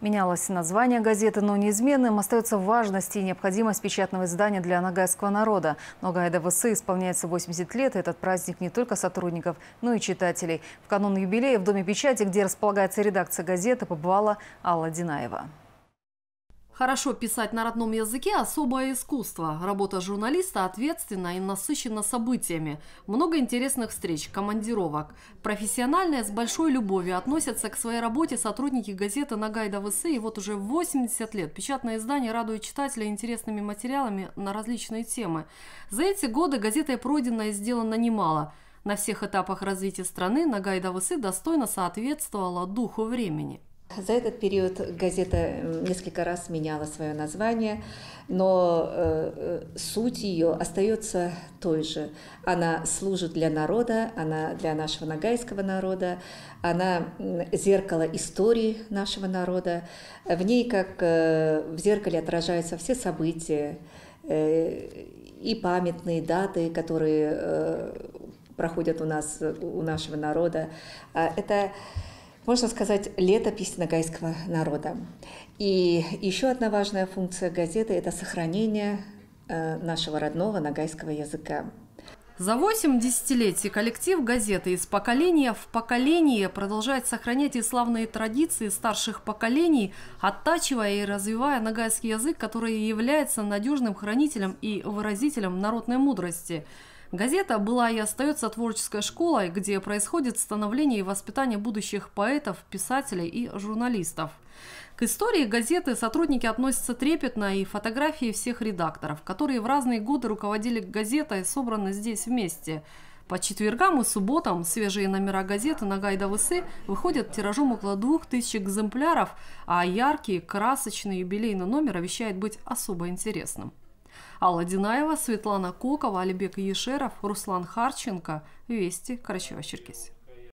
Менялось название газеты, но неизменным остается важность и необходимость печатного издания для нагайского народа. Ногай ДВС исполняется 80 лет, и этот праздник не только сотрудников, но и читателей. В канун юбилея в Доме печати, где располагается редакция газеты, побывала Алла Динаева. Хорошо писать на родном языке – особое искусство. Работа журналиста ответственна и насыщена событиями. Много интересных встреч, командировок. Профессиональные с большой любовью относятся к своей работе сотрудники газеты «Нагайда ВС». И вот уже 80 лет печатное издание радует читателя интересными материалами на различные темы. За эти годы газетой пройдено и сделано немало. На всех этапах развития страны Нагайда ВС достойно соответствовала духу времени. За этот период газета несколько раз меняла свое название, но э, э суть ее остается той же. Она служит для народа, она для нашего нагайского народа, она зеркало истории нашего народа. В ней, как э, в зеркале, отражаются все события э, и памятные даты, которые э, проходят у нас, э, у нашего народа. А это можно сказать, летопись ногайского народа. И еще одна важная функция газеты – это сохранение э, нашего родного ногайского языка. За 8 десятилетий коллектив газеты из поколения в поколение продолжает сохранять и славные традиции старших поколений, оттачивая и развивая нагайский язык, который является надежным хранителем и выразителем народной мудрости – Газета была и остается творческой школой, где происходит становление и воспитание будущих поэтов, писателей и журналистов. К истории газеты сотрудники относятся трепетно, и фотографии всех редакторов, которые в разные годы руководили газетой, собраны здесь вместе. По четвергам и субботам свежие номера газеты на гайдовысы выходят тиражом около 2000 экземпляров, а яркий, красочный юбилейный номер обещает быть особо интересным. Алла Динаева, Светлана Кокова, Алибек Ешеров, Руслан Харченко. Вести. Карачева-Черкесия.